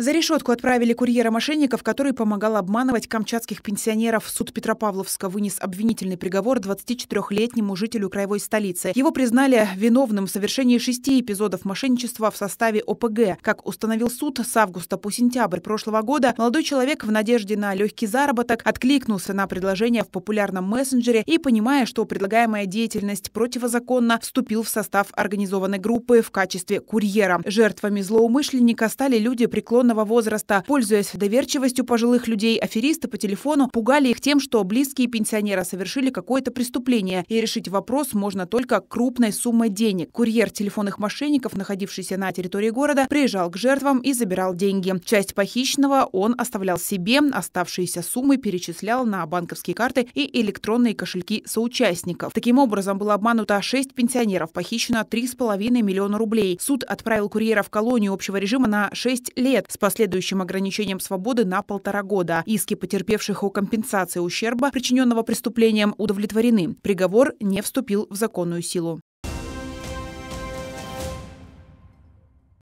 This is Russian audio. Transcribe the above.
За решетку отправили курьера мошенников, который помогал обманывать камчатских пенсионеров. Суд Петропавловска вынес обвинительный приговор 24-летнему жителю краевой столицы. Его признали виновным в совершении шести эпизодов мошенничества в составе ОПГ. Как установил суд, с августа по сентябрь прошлого года молодой человек в надежде на легкий заработок откликнулся на предложение в популярном мессенджере и, понимая, что предлагаемая деятельность противозаконна, вступил в состав организованной группы в качестве курьера. Жертвами злоумышленника стали люди преклонного пенсионного возраста. Пользуясь доверчивостью пожилых людей, аферисты по телефону пугали их тем, что близкие пенсионера совершили какое-то преступление, и решить вопрос можно только крупной суммой денег. Курьер телефонных мошенников, находившийся на территории города, приезжал к жертвам и забирал деньги. Часть похищенного он оставлял себе, оставшиеся суммы перечислял на банковские карты и электронные кошельки соучастников. Таким образом, было обмануто 6 пенсионеров, похищено 3,5 миллиона рублей. Суд отправил курьера в колонию общего режима на 6 лет с последующим ограничением свободы на полтора года. Иски потерпевших о компенсации ущерба, причиненного преступлением, удовлетворены. Приговор не вступил в законную силу.